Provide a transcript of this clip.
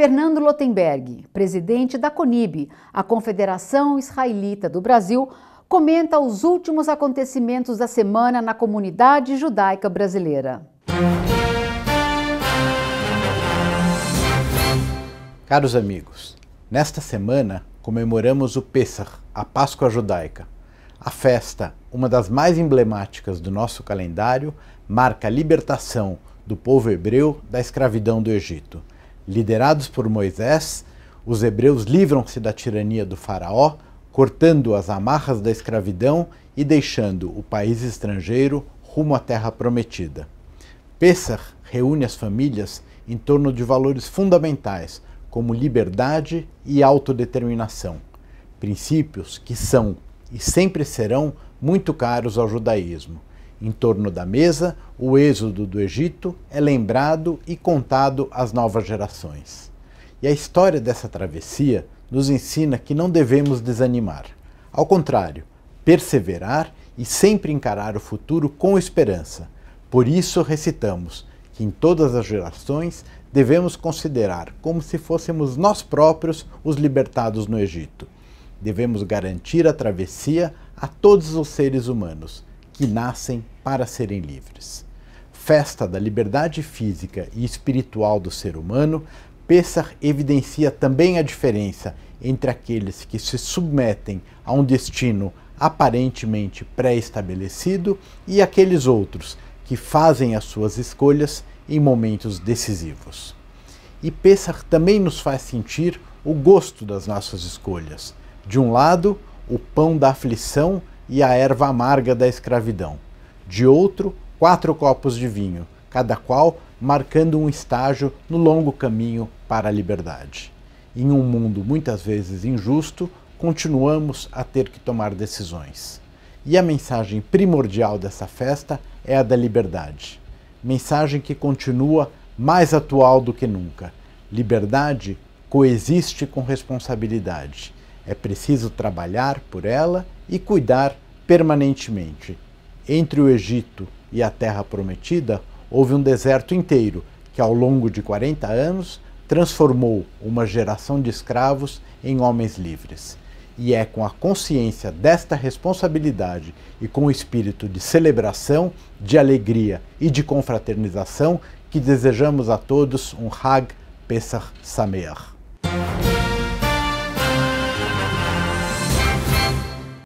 Fernando Lotenberg, presidente da CONIB, a Confederação Israelita do Brasil, comenta os últimos acontecimentos da semana na comunidade judaica brasileira. Caros amigos, nesta semana comemoramos o Pesach, a Páscoa judaica. A festa, uma das mais emblemáticas do nosso calendário, marca a libertação do povo hebreu da escravidão do Egito. Liderados por Moisés, os hebreus livram-se da tirania do Faraó, cortando as amarras da escravidão e deixando o país estrangeiro rumo à terra prometida. Pessah reúne as famílias em torno de valores fundamentais como liberdade e autodeterminação, princípios que são e sempre serão muito caros ao judaísmo em torno da mesa, o êxodo do Egito é lembrado e contado às novas gerações. E a história dessa travessia nos ensina que não devemos desanimar. Ao contrário, perseverar e sempre encarar o futuro com esperança. Por isso recitamos que em todas as gerações devemos considerar como se fôssemos nós próprios os libertados no Egito. Devemos garantir a travessia a todos os seres humanos que nascem para serem livres. Festa da liberdade física e espiritual do ser humano, Pessah evidencia também a diferença entre aqueles que se submetem a um destino aparentemente pré-estabelecido e aqueles outros que fazem as suas escolhas em momentos decisivos. E Pessah também nos faz sentir o gosto das nossas escolhas. De um lado, o pão da aflição e a erva amarga da escravidão de outro quatro copos de vinho, cada qual marcando um estágio no longo caminho para a liberdade. Em um mundo muitas vezes injusto, continuamos a ter que tomar decisões. E a mensagem primordial dessa festa é a da liberdade. Mensagem que continua mais atual do que nunca. Liberdade coexiste com responsabilidade. É preciso trabalhar por ela e cuidar permanentemente entre o Egito e a Terra Prometida houve um deserto inteiro que, ao longo de 40 anos, transformou uma geração de escravos em homens livres. E é com a consciência desta responsabilidade e com o espírito de celebração, de alegria e de confraternização que desejamos a todos um Hag Pesach Sameach.